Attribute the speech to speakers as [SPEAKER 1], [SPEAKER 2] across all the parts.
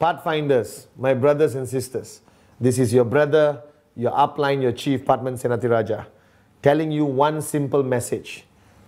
[SPEAKER 1] Pathfinders, my brothers and sisters, this is your brother, your upline, your chief, Patman Senati Raja, telling you one simple message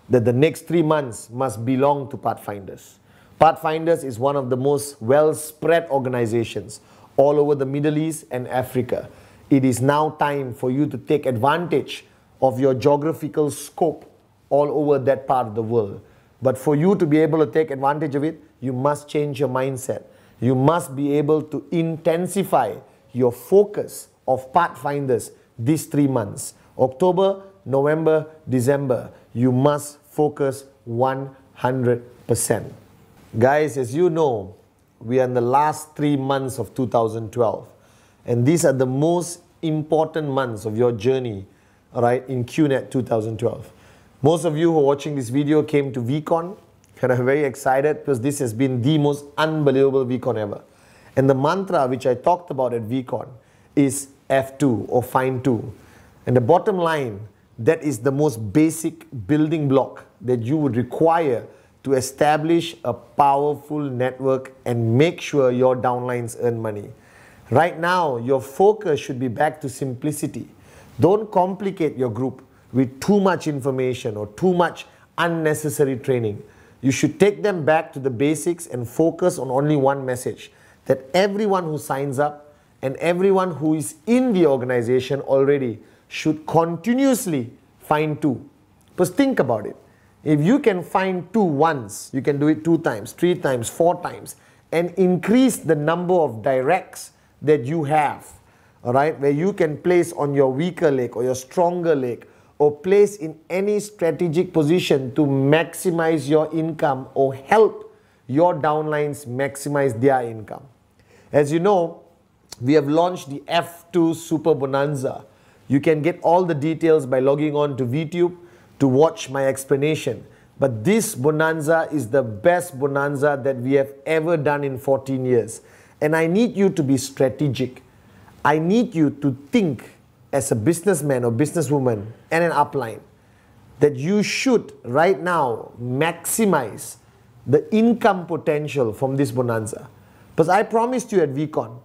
[SPEAKER 1] that the next three months must belong to Pathfinders. Pathfinders is one of the most well spread organizations all over the Middle East and Africa. It is now time for you to take advantage of your geographical scope all over that part of the world. But for you to be able to take advantage of it, you must change your mindset. You must be able to intensify your focus of Pathfinders these three months October, November, December. You must focus 100%. Guys, as you know, we are in the last three months of 2012, and these are the most important months of your journey, right, in QNET 2012. Most of you who are watching this video came to VCon and I'm very excited because this has been the most unbelievable VCon ever. And the mantra which I talked about at VCon is F2 or Find 2. And the bottom line, that is the most basic building block that you would require to establish a powerful network and make sure your downlines earn money. Right now, your focus should be back to simplicity. Don't complicate your group with too much information or too much unnecessary training. You should take them back to the basics and focus on only one message that everyone who signs up and everyone who is in the organization already should continuously find two. Because think about it. If you can find two once, you can do it two times, three times, four times, and increase the number of directs that you have, all right, where you can place on your weaker leg or your stronger leg or placed in any strategic position to maximize your income or help your downlines maximize their income. As you know, we have launched the F2 Super Bonanza. You can get all the details by logging on to VTube to watch my explanation. But this bonanza is the best bonanza that we have ever done in 14 years. And I need you to be strategic. I need you to think as a businessman or businesswoman and an upline that you should right now maximize the income potential from this bonanza. Because I promised you at VCon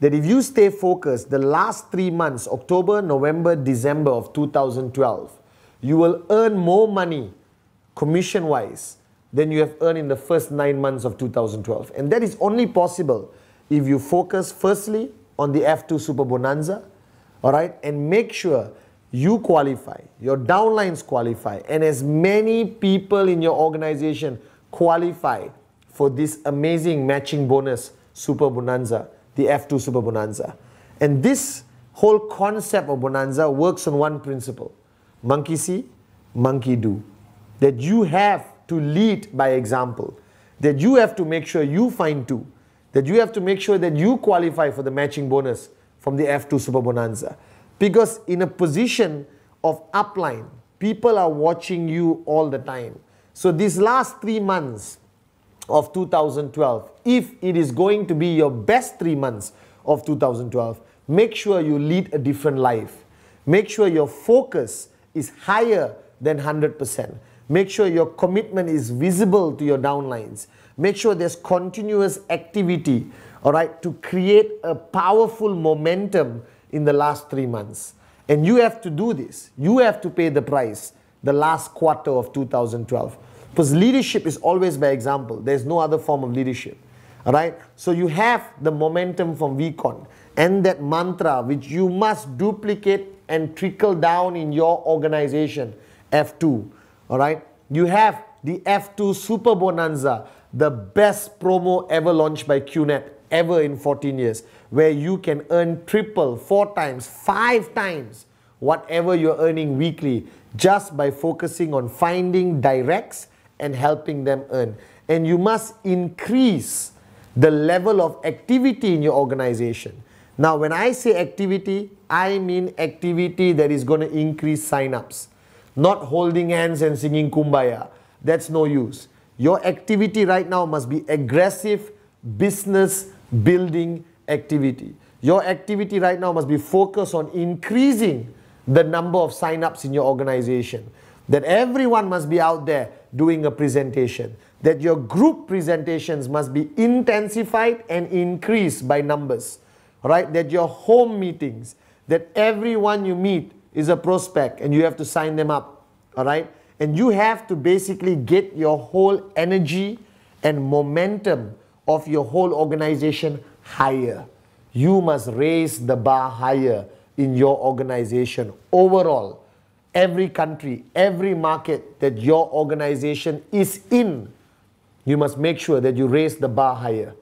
[SPEAKER 1] that if you stay focused the last three months, October, November, December of 2012, you will earn more money commission wise than you have earned in the first nine months of 2012. And that is only possible if you focus firstly on the F2 Super Bonanza all right, and make sure you qualify, your downlines qualify, and as many people in your organization qualify for this amazing matching bonus super bonanza, the F2 super bonanza. And this whole concept of bonanza works on one principle monkey see, monkey do. That you have to lead by example, that you have to make sure you find two, that you have to make sure that you qualify for the matching bonus from the F2 Super Bonanza. Because in a position of upline, people are watching you all the time. So these last three months of 2012, if it is going to be your best three months of 2012, make sure you lead a different life. Make sure your focus is higher than 100%. Make sure your commitment is visible to your downlines. Make sure there's continuous activity, all right, to create a powerful momentum in the last three months. And you have to do this. You have to pay the price the last quarter of 2012. Because leadership is always by example. There's no other form of leadership. All right? So you have the momentum from VCon and that mantra which you must duplicate and trickle down in your organization, F2. All right? You have the F2 super bonanza the best promo ever launched by QNET ever in 14 years, where you can earn triple, four times, five times whatever you're earning weekly just by focusing on finding directs and helping them earn. And you must increase the level of activity in your organization. Now, when I say activity, I mean activity that is going to increase signups, not holding hands and singing kumbaya. That's no use. Your activity right now must be aggressive business building activity. Your activity right now must be focused on increasing the number of sign-ups in your organization. That everyone must be out there doing a presentation. That your group presentations must be intensified and increased by numbers. Right? That your home meetings, that everyone you meet is a prospect and you have to sign them up. All right? And you have to basically get your whole energy and momentum of your whole organization higher. You must raise the bar higher in your organization overall. Every country, every market that your organization is in, you must make sure that you raise the bar higher.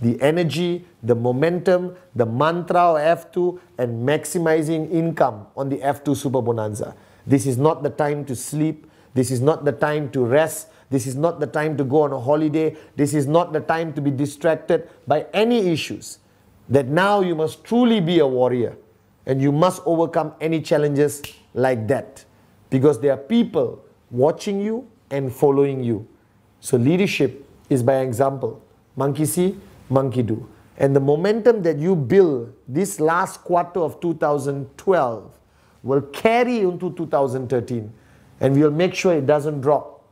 [SPEAKER 1] The energy, the momentum, the mantra of F2, and maximizing income on the F2 Super Bonanza. This is not the time to sleep. This is not the time to rest. This is not the time to go on a holiday. This is not the time to be distracted by any issues. That now you must truly be a warrior and you must overcome any challenges like that because there are people watching you and following you. So, leadership is by example monkey see, monkey do. And the momentum that you build this last quarter of 2012 will carry into 2013 and we'll make sure it doesn't drop.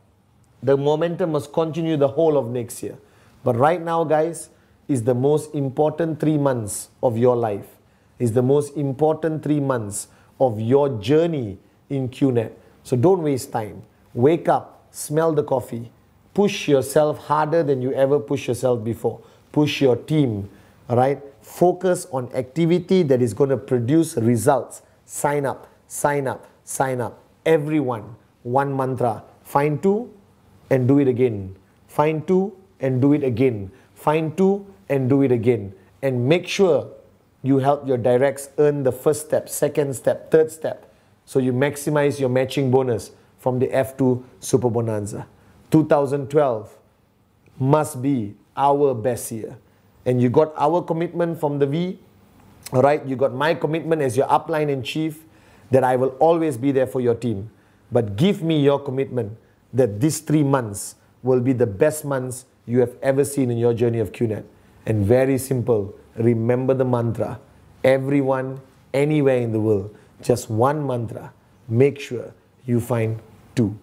[SPEAKER 1] The momentum must continue the whole of next year. But right now, guys, is the most important three months of your life, is the most important three months of your journey in QNET. So don't waste time. Wake up, smell the coffee, push yourself harder than you ever push yourself before. Push your team, all right? Focus on activity that is going to produce results. Sign up, sign up, sign up everyone one mantra. Find two and do it again. Find two and do it again. Find two and do it again. And make sure you help your directs earn the first step, second step, third step. So you maximize your matching bonus from the F2 Super Bonanza. 2012 must be our best year. And you got our commitment from the V, all right? You got my commitment as your upline in chief that I will always be there for your team. But give me your commitment that these three months will be the best months you have ever seen in your journey of QNET. And very simple, remember the mantra. Everyone, anywhere in the world, just one mantra. Make sure you find two.